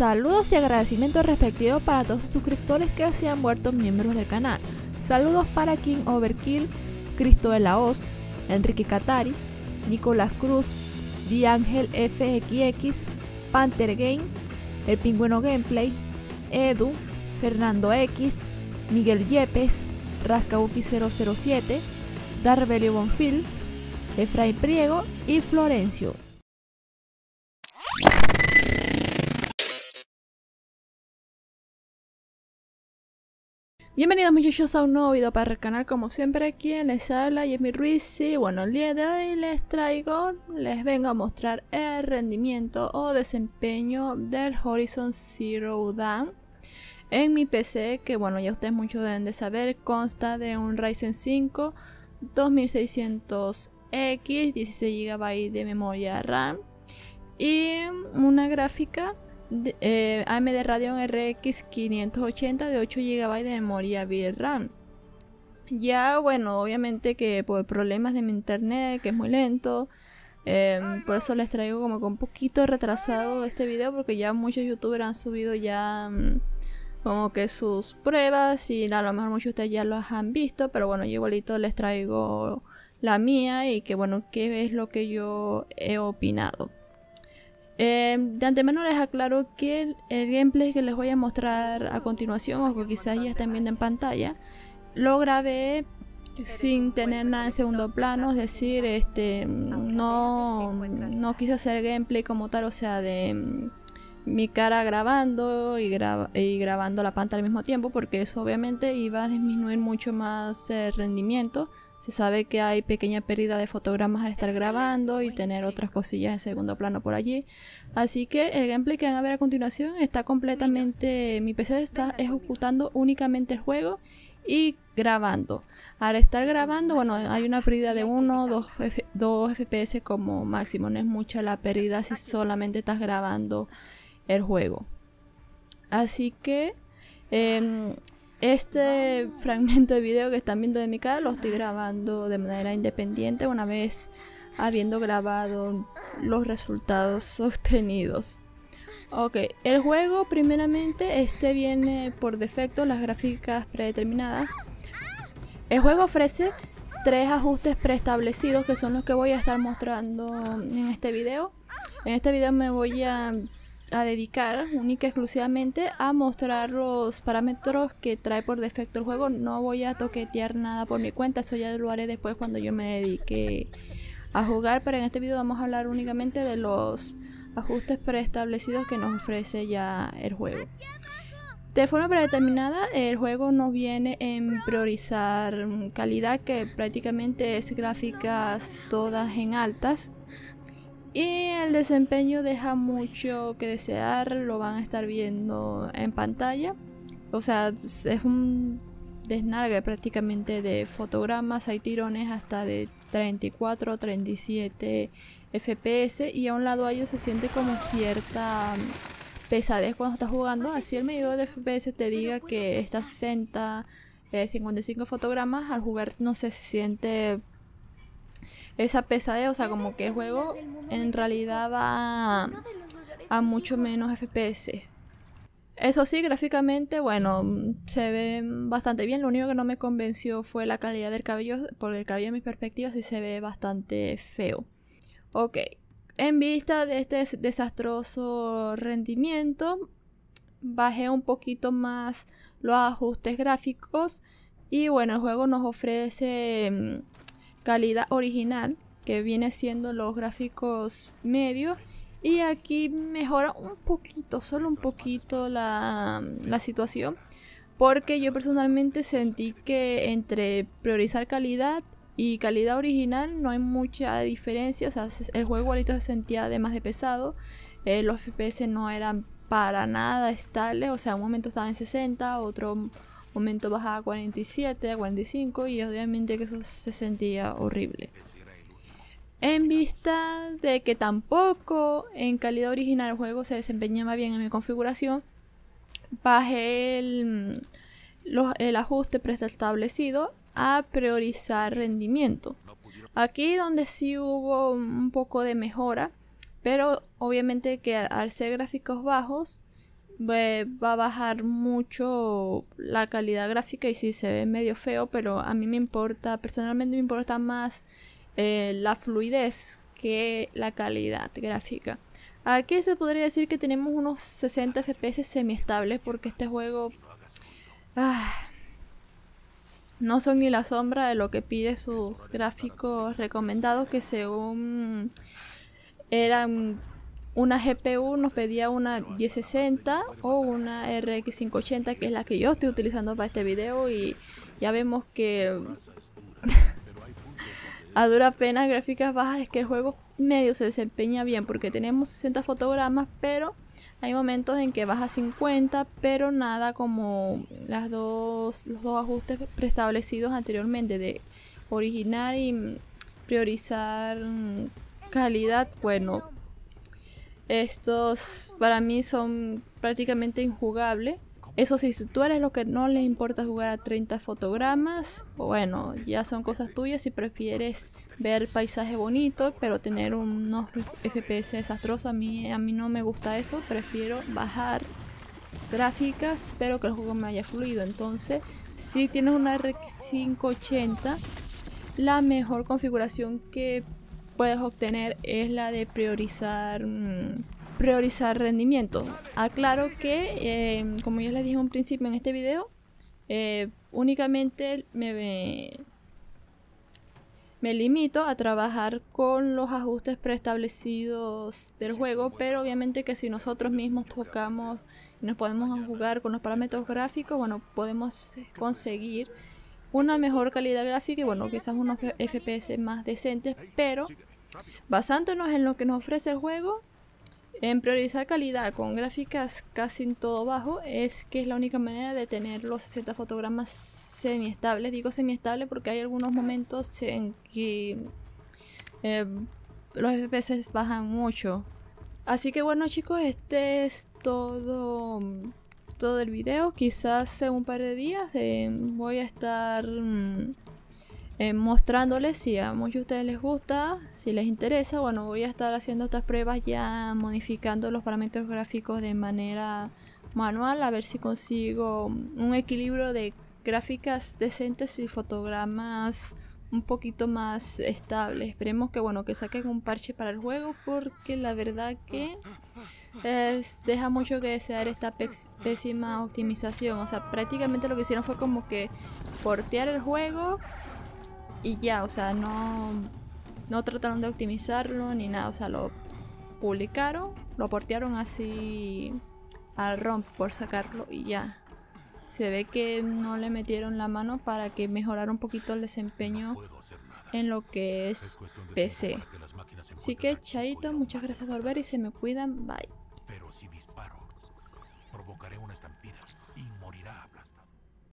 Saludos y agradecimientos respectivos para todos los suscriptores que se han vuelto miembros del canal. Saludos para King Overkill, Cristo de la Enrique Catari, Nicolás Cruz, Diangel FXX, Panther Game, El Pingüino Gameplay, Edu, Fernando X, Miguel Yepes, Rascabuki 007, Darvelio Bonfil, Efraín Priego y Florencio. Bienvenidos muchachos a un nuevo video para el canal, como siempre aquí les habla Yemi Ruiz y bueno el día de hoy les traigo, les vengo a mostrar el rendimiento o desempeño del Horizon Zero Dawn en mi PC que bueno ya ustedes muchos deben de saber consta de un Ryzen 5 2600X 16 GB de memoria RAM y una gráfica eh, AMD Radeon RX 580 de 8 GB de memoria VRAM. Ya, bueno, obviamente que por problemas de mi internet, que es muy lento, em, por eso les traigo como que un poquito retrasado este video, porque ya muchos youtubers han subido ya mm, como que sus pruebas y a lo mejor muchos de ustedes ya los han visto, pero bueno, yo igualito les traigo la mía y que bueno, qué es lo que yo he opinado. Eh, de antemano les aclaro que el, gameplay que les voy a mostrar a continuación, o que quizás ya estén viendo en pantalla, lo grabé sin tener nada en segundo plano, es decir, este, no, no quise hacer gameplay como tal, o sea, de mi cara grabando y, y grabando la pantalla al mismo tiempo porque eso obviamente iba a disminuir mucho más el rendimiento. Se sabe que hay pequeña pérdida de fotogramas al estar grabando y tener otras cosillas en segundo plano por allí. Así que el gameplay que van a ver a continuación está completamente... Mi PC está ejecutando únicamente el juego y grabando. Al estar grabando, bueno, hay una pérdida de 1 2 FPS como máximo. No es mucha la pérdida si solamente estás grabando el juego. Así que em, este fragmento de video que están viendo de mi cara lo estoy grabando de manera independiente una vez habiendo grabado los resultados obtenidos. Ok, el juego primeramente, este viene por defecto, las gráficas predeterminadas. El juego ofrece tres ajustes preestablecidos que son los que voy a estar mostrando en este video. En este video me voy a a dedicar única exclusivamente a mostrar los parámetros que trae por defecto el juego. No voy a toquetear nada por mi cuenta, eso ya lo haré después cuando yo me dedique a jugar, pero en este video vamos a hablar únicamente de los ajustes preestablecidos que nos ofrece ya el juego. De forma predeterminada, el juego nos viene en priorizar calidad, que prácticamente es gráficas todas en altas. Y el desempeño deja mucho que desear, lo van a estar viendo en pantalla. O sea, es un desnargue prácticamente de fotogramas, hay tirones hasta de 34, 37 FPS y a un lado a ellos se siente como cierta pesadez cuando estás jugando. Así el medidor de FPS te diga que está 60, 55 fotogramas, al jugar no sé, se siente esa pesadez, o sea, como que el juego en realidad va a, mucho menos FPS. Eso sí, gráficamente, bueno, se ve bastante bien. Lo único que no me convenció fue la calidad del cabello, porque el cabello en mis perspectivas sí se ve bastante feo. Ok, en vista de este desastroso rendimiento, bajé un poquito más los ajustes gráficos. Y bueno, el juego nos ofrece mm, calidad original, que viene siendo los gráficos medios. Y aquí mejora un poquito, solo un poquito la, la situación. Porque yo personalmente sentí que entre priorizar calidad y calidad original no hay mucha diferencia. O sea, el juego igualito se sentía además de pesado. Eh, los FPS no eran para nada estables. O sea, un momento estaba en 60, otro momento bajaba a 47, a 45 y obviamente que eso se sentía horrible. En vista de que tampoco en calidad original el juego se desempeñaba bien en mi configuración, bajé el, mm, el ajuste preestablecido a priorizar rendimiento. Aquí donde sí hubo un poco de mejora, pero obviamente que al ser gráficos bajos va a bajar mucho la calidad gráfica y si se ve medio feo, pero a mí me importa, personalmente me importa más eh, la fluidez que la calidad gráfica. Aquí se podría decir que tenemos unos 60 FPS semiestables porque este juego ah, no son ni la sombra de lo que pide sus gráficos recomendados que según eran una GPU nos pedía una 1060 o una RX 580 que es la que yo estoy utilizando para este video y ya vemos que a dura pena gráficas bajas es que el juego medio se desempeña bien porque tenemos 60 fotogramas pero hay momentos en que baja 50 pero nada como las dos, los dos ajustes preestablecidos anteriormente de originar y priorizar calidad bueno estos para mí son prácticamente injugables. Eso sí, si tú eres lo que no le importa jugar a 30 fotogramas, bueno, ya son cosas tuyas si prefieres ver paisaje bonito, pero tener unos FPS desastrosos, a mí, a mí no me gusta eso, prefiero bajar gráficas, Espero que el juego me haya fluido. Entonces, si tienes una R580, la mejor configuración que puedes obtener es la de priorizar, mm, priorizar rendimiento. Aclaro que, em, como ya les dije en un principio en este video, eh, únicamente me, me, me limito a trabajar con los ajustes preestablecidos del juego, pero obviamente que si nosotros mismos tocamos y nos podemos jugar con los parámetros gráficos, bueno, podemos conseguir una mejor calidad gráfica y bueno, quizás unos FPS más decentes, pero Basándonos en lo que nos ofrece el juego, en priorizar calidad con gráficas casi en todo bajo, es que es la única manera de tener los 60 fotogramas semiestables. Digo semiestables porque hay algunos momentos en que eh, los FPS bajan mucho. Así que bueno chicos, este es todo, todo el video. Quizás en un par de días eh, voy a estar... Mm, eh, mostrándoles si a muchos de ustedes les gusta, si les interesa. Bueno, voy a estar haciendo estas pruebas ya modificando los parámetros gráficos de manera manual a ver si consigo un equilibrio de gráficas decentes y fotogramas un poquito más estables Esperemos que bueno que saquen un parche para el juego porque la verdad que deja mucho que desear esta pésima optimización. O sea, prácticamente lo que hicieron fue como que portear el juego y ya, o sea, no, no trataron de optimizarlo ni nada, o sea, lo publicaron, lo portearon así al ROM por sacarlo y ya. Se ve que no le metieron la mano para que mejorara un poquito el desempeño en lo que es PC. Así que chaito, muchas gracias por ver y se me cuidan, bye.